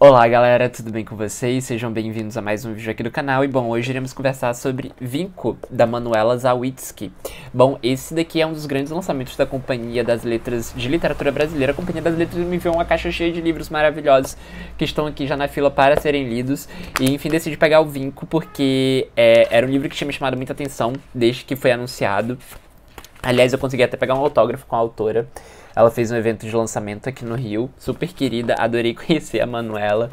Olá galera, tudo bem com vocês? Sejam bem-vindos a mais um vídeo aqui do canal e bom, hoje iremos conversar sobre Vinco, da Manuela Zawitski. Bom, esse daqui é um dos grandes lançamentos da Companhia das Letras de Literatura Brasileira. A Companhia das Letras me enviou uma caixa cheia de livros maravilhosos que estão aqui já na fila para serem lidos e enfim decidi pegar o Vinco porque é, era um livro que tinha me chamado muita atenção desde que foi anunciado. Aliás, eu consegui até pegar um autógrafo com a autora. Ela fez um evento de lançamento aqui no Rio, super querida, adorei conhecer a Manuela.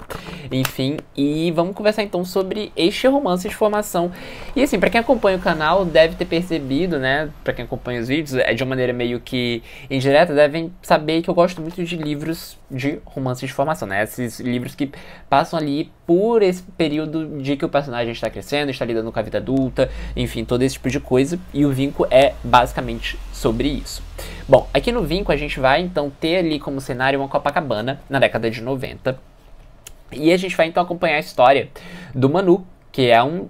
Enfim, e vamos conversar então sobre este romance de formação. E assim, para quem acompanha o canal, deve ter percebido, né? Para quem acompanha os vídeos, é de uma maneira meio que indireta, devem saber que eu gosto muito de livros de romance de formação, né? Esses livros que passam ali por esse período de que o personagem está crescendo, está lidando com a vida adulta, enfim, todo esse tipo de coisa. E o Vinco é basicamente sobre isso. Bom, aqui no Vinco a gente vai então ter ali como cenário uma Copacabana na década de 90. E a gente vai então acompanhar a história do Manu, que é um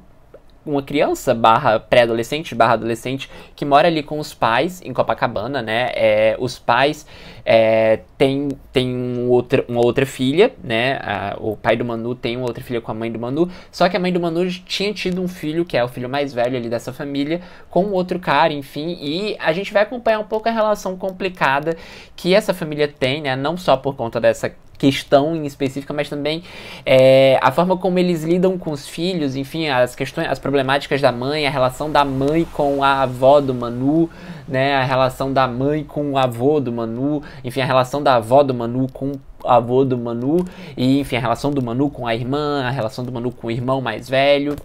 uma criança barra pré-adolescente barra adolescente que mora ali com os pais em Copacabana, né? É, os pais é, têm tem um outra, uma outra filha, né? A, o pai do Manu tem uma outra filha com a mãe do Manu, só que a mãe do Manu tinha tido um filho, que é o filho mais velho ali dessa família, com outro cara, enfim, e a gente vai acompanhar um pouco a relação complicada que essa família tem, né? Não só por conta dessa questão em específica, mas também é, a forma como eles lidam com os filhos, enfim, as questões, as problemáticas da mãe, a relação da mãe com a avó do Manu, né, a relação da mãe com o avô do Manu, enfim, a relação da avó do Manu com o avô do Manu, e enfim, a relação do Manu com a irmã, a relação do Manu com o irmão mais velho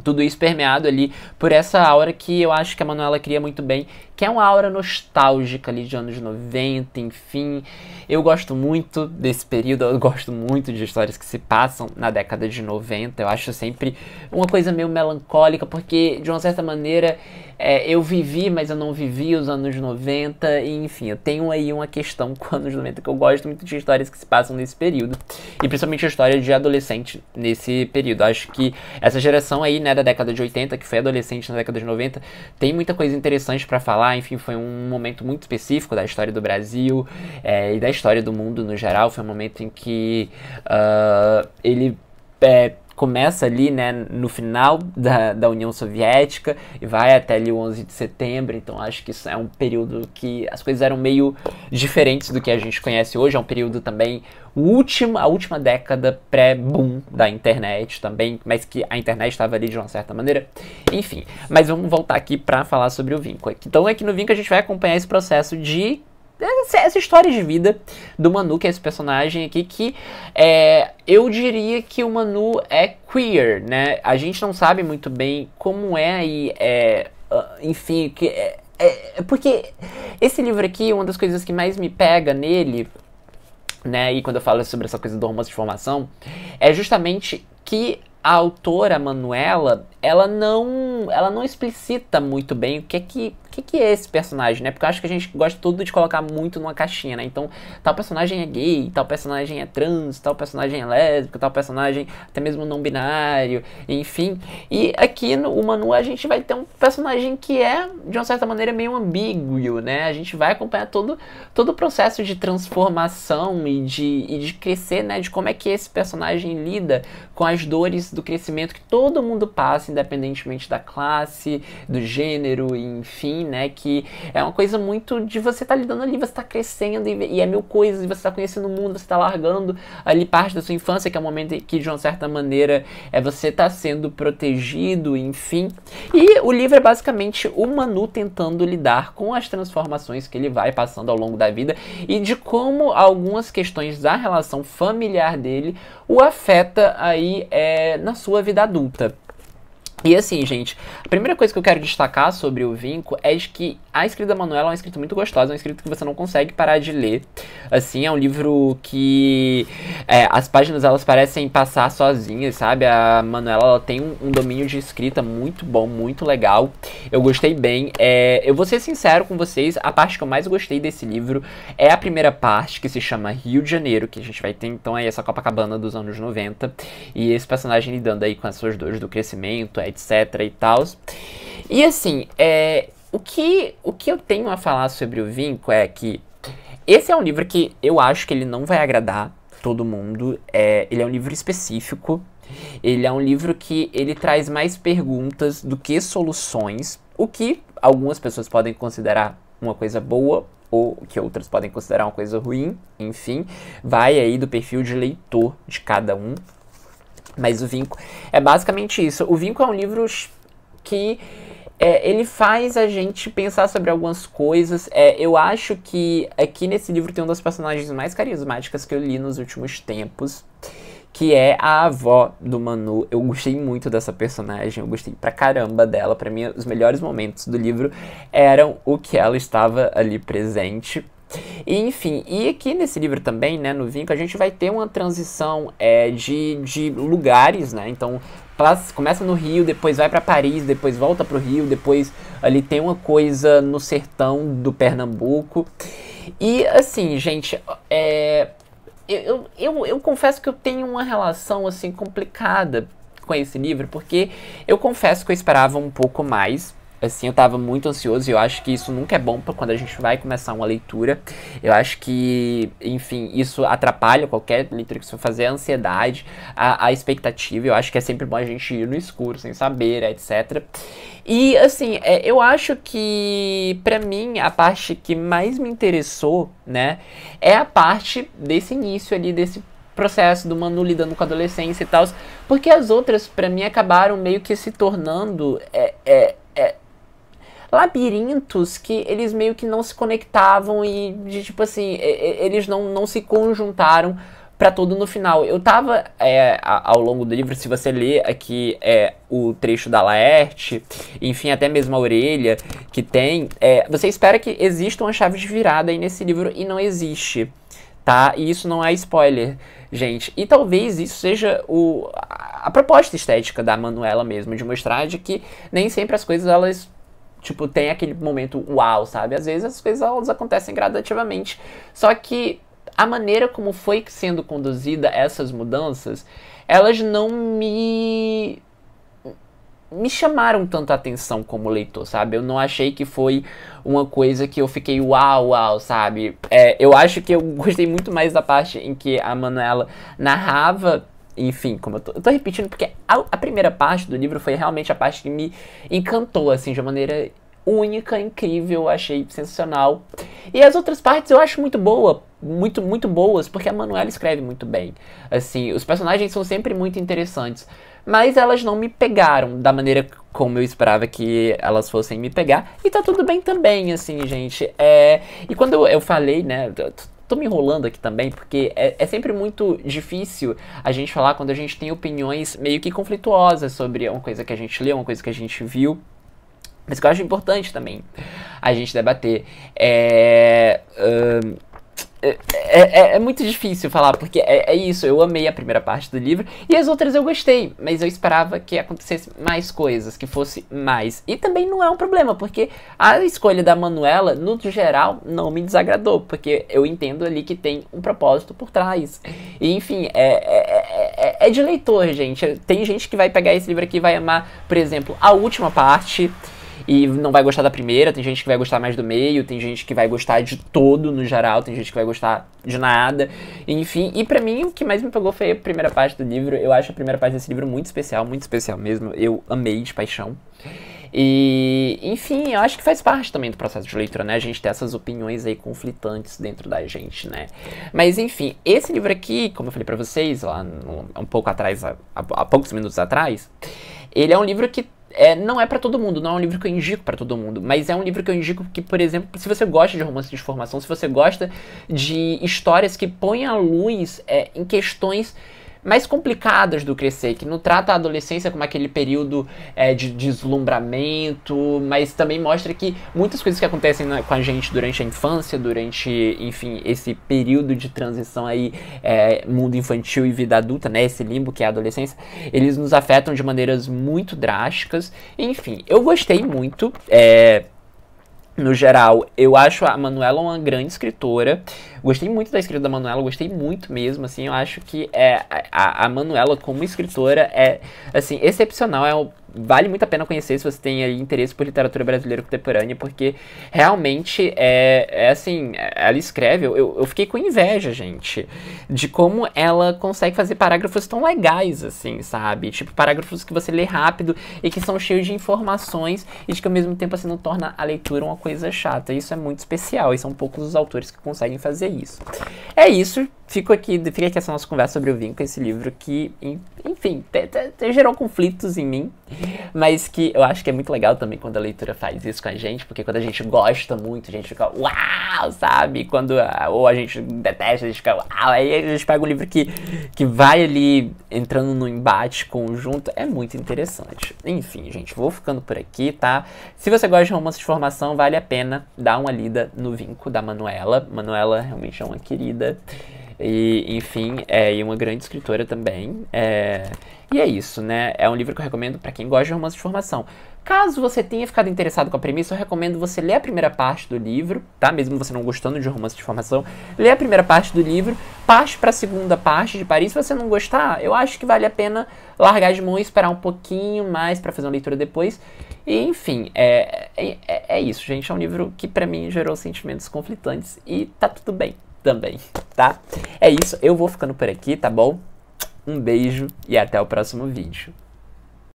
tudo isso permeado ali por essa aura que eu acho que a Manuela cria muito bem, que é uma aura nostálgica ali de anos 90, enfim. Eu gosto muito desse período, eu gosto muito de histórias que se passam na década de 90. Eu acho sempre uma coisa meio melancólica, porque de uma certa maneira é, eu vivi, mas eu não vivi os anos 90, e enfim, eu tenho aí uma questão com anos 90 que eu gosto muito de histórias que se passam nesse período, e principalmente a história de adolescente nesse período. Eu acho que essa geração aí, né? né, da década de 80, que foi adolescente na década de 90, tem muita coisa interessante para falar. Enfim, foi um momento muito específico da história do Brasil é, e da história do mundo no geral. Foi um momento em que uh, ele é, começa ali né, no final da, da União Soviética e vai até ali o 11 de setembro, então acho que isso é um período que as coisas eram meio diferentes do que a gente conhece hoje, é um período também último, a última década pré-boom da internet também, mas que a internet estava ali de uma certa maneira. Enfim, mas vamos voltar aqui para falar sobre o Vinco. Então aqui é no Vinco a gente vai acompanhar esse processo de essa história de vida do Manu, que é esse personagem aqui, que é, eu diria que o Manu é queer, né? A gente não sabe muito bem como é e, é, ah, enfim, que, é, é, é, porque esse livro aqui, uma das coisas que mais me pega nele, né, e quando eu falo sobre essa coisa do romance de formação, é justamente que a autora Manuela, ela não, ela não explicita muito bem o que é que o que, que, é esse personagem, né? Porque eu acho que a gente gosta tudo de colocar muito numa caixinha, né? Então, tal personagem é gay, tal personagem é trans, tal personagem é lésbico, tal personagem até mesmo não binário, enfim. E aqui no Manu a gente vai ter um personagem que é, de uma certa maneira, meio ambíguo, né? A gente vai acompanhar todo, todo o processo de transformação e de, e de crescer, né? De como é que esse personagem lida com as dores do crescimento que todo mundo passa, independentemente da classe, do gênero, enfim mim, assim, né? Que é uma coisa muito de você estar tá lidando ali, você está crescendo e, e, é mil coisas, e você está conhecendo o mundo, você está largando ali parte da sua infância, que é um momento que, de uma certa maneira, é você está sendo protegido, enfim. E o livro é basicamente o Manu tentando lidar com as transformações que ele vai passando ao longo da vida e de como algumas questões da relação familiar dele o afeta aí é, na sua vida adulta. E assim, gente, a primeira coisa que eu quero destacar sobre o Vinco é de que a escrita da Manuela é uma escrita muito gostosa, é uma escrita que você não consegue parar de ler. Assim, é um livro que é, as páginas elas parecem passar sozinhas, sabe? A Manuela ela tem um, um, domínio de escrita muito bom, muito legal. Eu gostei bem. É, eu vou ser sincero com vocês, a parte que eu mais gostei desse livro é a primeira parte, que se chama Rio de Janeiro, que a gente vai ter então aí essa Copacabana dos anos 90, e esse personagem lidando aí com as suas dores do crescimento, a é etc e tal. E assim, é, o, que, o que eu tenho a falar sobre o Vinco é que esse é um livro que eu acho que ele não vai agradar todo mundo. É, ele é um livro específico. Ele é um livro que ele traz mais perguntas do que soluções, o que algumas pessoas podem considerar uma coisa boa ou que outras podem considerar uma coisa ruim, enfim, vai aí do perfil de leitor de cada um, mas o Vinco é basicamente isso. O Vinco é um livro que é, ele faz a gente pensar sobre algumas coisas. É, eu acho que aqui nesse livro tem uma das personagens mais carismáticas que eu li nos últimos tempos. Que é a avó do Manu. Eu gostei muito dessa personagem, eu gostei pra caramba dela. Para mim, os melhores momentos do livro eram o que ela estava ali presente. E, enfim, e aqui nesse livro também, né, no Vinco, a gente vai ter uma transição é, de, de lugares, né? Então, começa no Rio, depois vai para Paris, depois volta para o Rio, depois ali tem uma coisa no sertão do Pernambuco. E assim, gente, é, eu, eu, eu confesso que eu tenho uma relação assim complicada com esse livro, porque eu confesso que eu esperava um pouco mais assim, eu tava muito ansioso e eu acho que isso nunca é bom pra quando a gente vai começar uma leitura. Eu acho que, enfim, isso atrapalha qualquer leitura que você for fazer, a ansiedade, a, a expectativa. Eu acho que é sempre bom a gente ir no escuro, sem saber, etc. E, assim, é, eu acho que, pra mim, a parte que mais me interessou, né, é a parte desse início ali, desse processo do Manu lidando com a adolescência e tal, porque as outras, para mim, acabaram meio que se tornando é, é labirintos que eles meio que não se conectavam e, de, tipo assim, eles não, não se conjuntaram para todo no final. Eu tava é, ao longo do livro, se você ler aqui é, o trecho da Laerte, enfim, até mesmo a orelha que tem, é, você espera que exista uma chave de virada aí nesse livro e não existe, tá? E isso não é spoiler, gente. E talvez isso seja o, a proposta estética da Manuela mesmo, de mostrar de que nem sempre as coisas elas tipo, tem aquele momento uau, sabe? Às vezes as coisas elas acontecem gradativamente. Só que a maneira como foi sendo conduzida essas mudanças, elas não me me chamaram tanta atenção como leitor, sabe? Eu não achei que foi uma coisa que eu fiquei uau, uau, sabe? É, eu acho que eu gostei muito mais da parte em que a Manuela narrava enfim, como eu tô, eu tô repetindo, porque a, a, primeira parte do livro foi realmente a parte que me encantou, assim, de uma maneira única, incrível, achei sensacional. E as outras partes eu acho muito boa, muito, muito boas, porque a Manuela escreve muito bem. Assim, os personagens são sempre muito interessantes, mas elas não me pegaram da maneira como eu esperava que elas fossem me pegar, e tá tudo bem também, assim, gente. É, e quando eu falei, né, tô me enrolando aqui também, porque é, é, sempre muito difícil a gente falar quando a gente tem opiniões meio que conflituosas sobre uma coisa que a gente leu, uma coisa que a gente viu. Mas que eu acho importante também a gente debater. É. Uh é, é, é, muito difícil falar, porque é, é, isso. Eu amei a primeira parte do livro e as outras eu gostei, mas eu esperava que acontecesse mais coisas, que fosse mais. E também não é um problema, porque a escolha da Manuela, no geral, não me desagradou, porque eu entendo ali que tem um propósito por trás. E enfim, é, é, é de leitor, gente. Tem gente que vai pegar esse livro aqui e vai amar, por exemplo, a última parte e não vai gostar da primeira, tem gente que vai gostar mais do meio, tem gente que vai gostar de todo no geral, tem gente que vai gostar de nada, enfim. E para mim o que mais me pegou foi a primeira parte do livro. Eu acho a primeira parte desse livro muito especial, muito especial mesmo. Eu amei de paixão. E, enfim, eu acho que faz parte também do processo de leitura, né? A gente ter essas opiniões aí conflitantes dentro da gente, né? Mas, enfim, esse livro aqui, como eu falei para vocês lá no, um pouco atrás, há, há poucos minutos atrás, ele é um livro que é, não é para todo mundo, não é um livro que eu indico para todo mundo, mas é um livro que eu indico que, por exemplo, se você gosta de romance de formação, se você gosta de histórias que põem à luz é, em questões mais complicadas do crescer, que não trata a adolescência como aquele período é, de deslumbramento, mas também mostra que muitas coisas que acontecem na, com a gente durante a infância, durante, enfim, esse período de transição aí, é, mundo infantil e vida adulta, né, esse limbo que é a adolescência, eles nos afetam de maneiras muito drásticas. Enfim, eu gostei muito. É, no geral, eu acho a Manuela uma grande escritora. Gostei muito da escrita da Manuela, gostei muito mesmo, assim, eu acho que é, a, a Manuela como escritora é, assim, excepcional, é vale muito a pena conhecer se você tem aí, interesse por literatura brasileira contemporânea, porque realmente é, é assim, ela escreve, eu, eu fiquei com inveja, gente, de como ela consegue fazer parágrafos tão legais, assim, sabe? Tipo, parágrafos que você lê rápido e que são cheios de informações e de que ao mesmo tempo assim não torna a leitura uma coisa chata. Isso é muito especial e são poucos os autores que conseguem fazer isso. É isso, fico aqui, fica aqui essa nossa conversa sobre o vinco, esse livro que, enfim, te, te, te gerou conflitos em mim, mas que eu acho que é muito legal também quando a leitura faz isso com a gente, porque quando a gente gosta muito, a gente fica uau, sabe? Quando, ou a gente detesta, a gente fica uau, aí a gente pega um livro que, que vai ali entrando no embate conjunto, é muito interessante. Enfim, gente, vou ficando por aqui, tá? Se você gosta de romance de formação, vale a pena dar uma lida no Vinco da Manuela. Manuela realmente é uma querida. E, enfim, é, e uma grande escritora também. É, e é isso, né? É um livro que eu recomendo para quem gosta de romance de formação. Caso você tenha ficado interessado com a premissa, eu recomendo você ler a primeira parte do livro, tá? Mesmo você não gostando de romance de formação, lê a primeira parte do livro, parte para a segunda parte de Paris. Se você não gostar, eu acho que vale a pena largar de mão e esperar um pouquinho mais para fazer uma leitura depois. E, enfim, é, é, é, é isso, gente. É um livro que para mim gerou sentimentos conflitantes e tá tudo bem também, tá? É isso, eu vou ficando por aqui, tá bom? Um beijo e até o próximo vídeo.